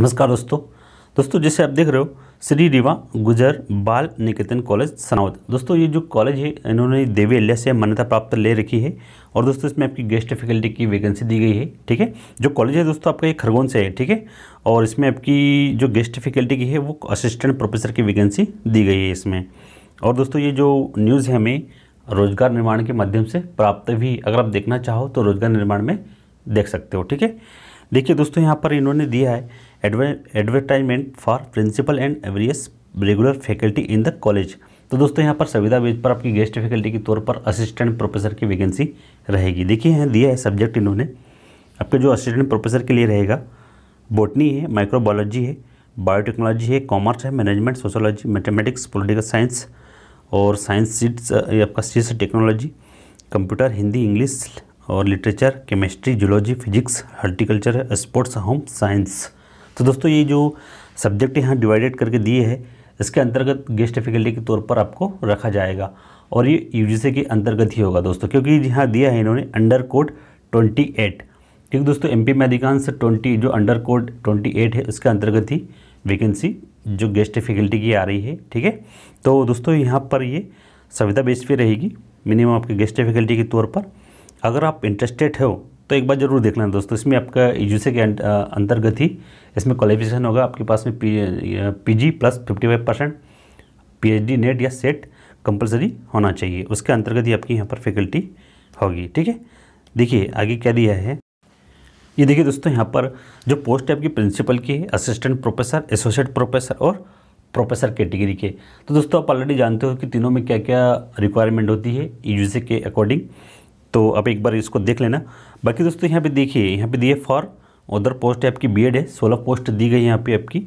नमस्कार दोस्तों दोस्तों जैसे आप देख रहे हो श्री रीवा गुजर बाल निकेतन कॉलेज सनावत दोस्तों ये जो कॉलेज है इन्होंने देवी अल्लाह से मान्यता प्राप्त ले रखी है और दोस्तों इसमें आपकी गेस्ट फैकल्टी की वैकेंसी दी गई है ठीक है जो कॉलेज है दोस्तों आपका ये खरगोन से है ठीक है और इसमें आपकी जो गेस्ट फैकल्टी की है वो असिस्टेंट प्रोफेसर की वैकेंसी दी गई है इसमें और दोस्तों ये जो न्यूज़ है हमें रोजगार निर्माण के माध्यम से प्राप्त भी अगर आप देखना चाहो तो रोजगार निर्माण में देख सकते हो ठीक है देखिए दोस्तों यहाँ पर इन्होंने दिया है advertisement for principal and various regular faculty in the college तो दोस्तों यहाँ पर संविदा वेज पर आपकी गेस्ट फैकल्टी के तौर पर असिस्टेंट प्रोफेसर की वैकेंसी रहेगी देखिए यहाँ दिया है सब्जेक्ट इन्होंने आपके जो असिस्टेंट प्रोफेसर के लिए रहेगा बोटनी है माइक्रोबायोलॉजी है बायोटेक्नोलॉजी है कॉमर्स है management sociology mathematics political science और साइंस सीट्स आपका seats technology computer Hindi English और literature chemistry zoology physics horticulture sports home science तो दोस्तों ये जो सब्जेक्ट यहाँ डिवाइडेड करके दिए हैं इसके अंतर्गत गेस्ट फैकल्टी के तौर पर आपको रखा जाएगा और ये यू के अंतर्गत ही होगा दोस्तों क्योंकि यहाँ दिया है इन्होंने अंडर कोड ट्वेंटी एट ठीक दोस्तों एम में अधिकांश ट्वेंटी जो अंडर कोड ट्वेंटी एट है उसके अंतर्गत ही वैकेंसी जो गेस्ट फैकल्टी की आ रही है ठीक है तो दोस्तों यहाँ पर ये सविता बेस भी रहेगी मिनिमम आपके गेस्ट फैकल्टी के तौर पर अगर आप इंटरेस्टेड हो तो एक बार ज़रूर देख लेना दोस्तों इसमें आपका यू के अंतर्गत ही इसमें क्वालिफिकेशन होगा आपके पास में P G plus fifty five percent D NET या सेट कंपलसरी होना चाहिए उसके अंतर्गत ही आपकी यहाँ पर फैकल्टी होगी ठीक है देखिए आगे क्या दिया है ये देखिए दोस्तों यहाँ पर जो पोस्ट है आपकी प्रिंसिपल की असिस्टेंट प्रोफेसर एसोसिएट प्रोफेसर और प्रोफेसर कैटेगरी के तो दोस्तों आप ऑलरेडी जानते हो कि तीनों में क्या क्या रिक्वायरमेंट होती है यू के अकॉर्डिंग तो आप एक बार इसको देख लेना बाकी दोस्तों यहाँ पे देखिए यहाँ पे दिए फॉर उधर पोस्ट है आपकी बीएड है सोलह पोस्ट दी गई यहाँ पे आपकी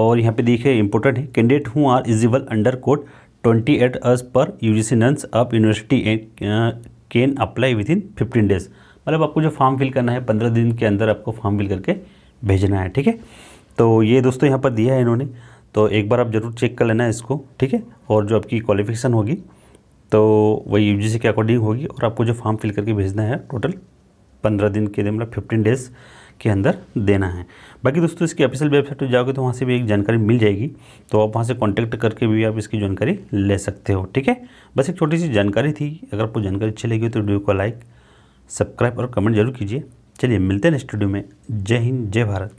और यहाँ पे देखिए इंपॉर्टेंट है candidate who are eligible under code twenty eight years per U G C norms of university can apply within fifteen days मतलब आपको जो फॉर्म फिल करना है पंद्रह दिन के अंदर आपको फॉर्म फिल करके भेजना है ठीक है तो ये दोस्तों यहाँ पर दिया है इन्होंने तो एक बार आप ज़रूर चेक कर लेना इसको ठीक है और जो आपकी क्वालिफिकेशन होगी तो वही यू के अकॉर्डिंग होगी और आपको जो फॉर्म फिल करके भेजना है टोटल पंद्रह दिन के लिए मतलब फिफ्टीन डेज़ के अंदर देना है बाकी दोस्तों इसकी ऑफिशियल वेबसाइट पर जाओगे तो वहाँ से भी एक जानकारी मिल जाएगी तो आप वहाँ से कॉन्टैक्ट करके भी आप इसकी जानकारी ले सकते हो ठीक है बस एक छोटी सी जानकारी थी अगर आपको जानकारी अच्छी लगी हो तो वीडियो को लाइक सब्सक्राइब और कमेंट जरूर कीजिए चलिए मिलते हैं नेक्स्ट वीडियो में जय हिंद जय भारत